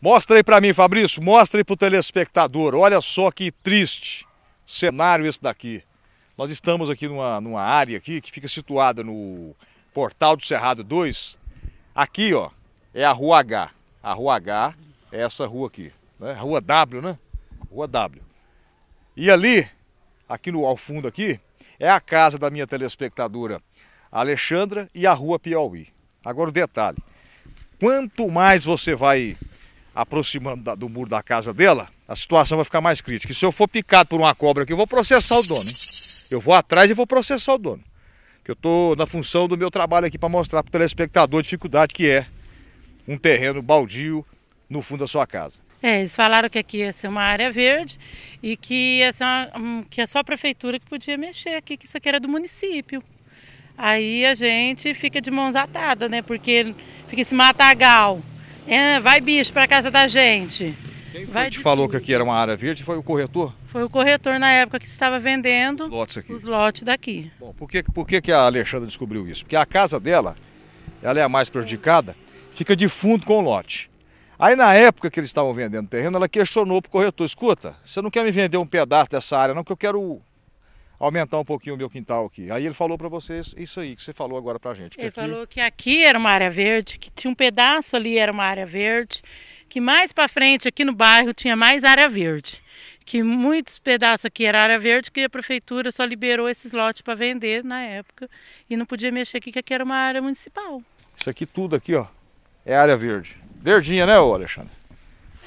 Mostra aí para mim, Fabrício, mostra aí para o telespectador. Olha só que triste cenário esse daqui. Nós estamos aqui numa, numa área aqui que fica situada no Portal do Cerrado 2. Aqui, ó, é a Rua H. A Rua H é essa rua aqui, né? Rua W, né? Rua W. E ali, aqui no ao fundo aqui, é a casa da minha telespectadora Alexandra e a Rua Piauí. Agora o detalhe. Quanto mais você vai aproximando da, do muro da casa dela, a situação vai ficar mais crítica. E se eu for picado por uma cobra aqui, eu vou processar o dono. Hein? Eu vou atrás e vou processar o dono. Que eu estou na função do meu trabalho aqui para mostrar para o telespectador a dificuldade que é um terreno baldio no fundo da sua casa. É, eles falaram que aqui ia ser uma área verde e que ia ser uma, que é só a prefeitura que podia mexer aqui, que isso aqui era do município. Aí a gente fica de mãos atadas, né? Porque fica esse matagal é, vai bicho para casa da gente. Quem vai te falou tudo. que aqui era uma área verde foi o corretor? Foi o corretor na época que estava vendendo os lotes, aqui. Os lotes daqui. Bom, por que, por que, a Alexandra descobriu isso? Porque a casa dela, ela é a mais prejudicada, fica de fundo com o lote. Aí na época que eles estavam vendendo terreno, ela questionou para o corretor, escuta, você não quer me vender um pedaço dessa área não, que eu quero aumentar um pouquinho o meu quintal aqui. Aí ele falou para vocês isso aí que você falou agora para gente. ele aqui... falou que aqui era uma área verde, que tinha um pedaço ali era uma área verde, que mais para frente aqui no bairro tinha mais área verde, que muitos pedaços aqui era área verde que a prefeitura só liberou esses lotes para vender na época e não podia mexer aqui que aqui era uma área municipal. Isso aqui tudo aqui ó é área verde, verdinha né, ô Alexandre?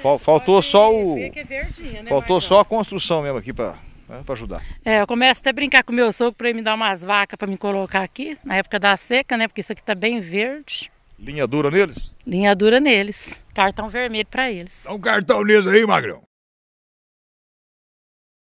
É, faltou só o. É verdinha, né, Faltou Marcos? só a construção mesmo aqui para né, para ajudar. É, eu começo até a brincar com meu sogro para ele me dar umas vacas para me colocar aqui, na época da seca, né? Porque isso aqui está bem verde. Linha dura neles? Linha dura neles. Cartão vermelho para eles. Dá um cartão neles aí, Magrão.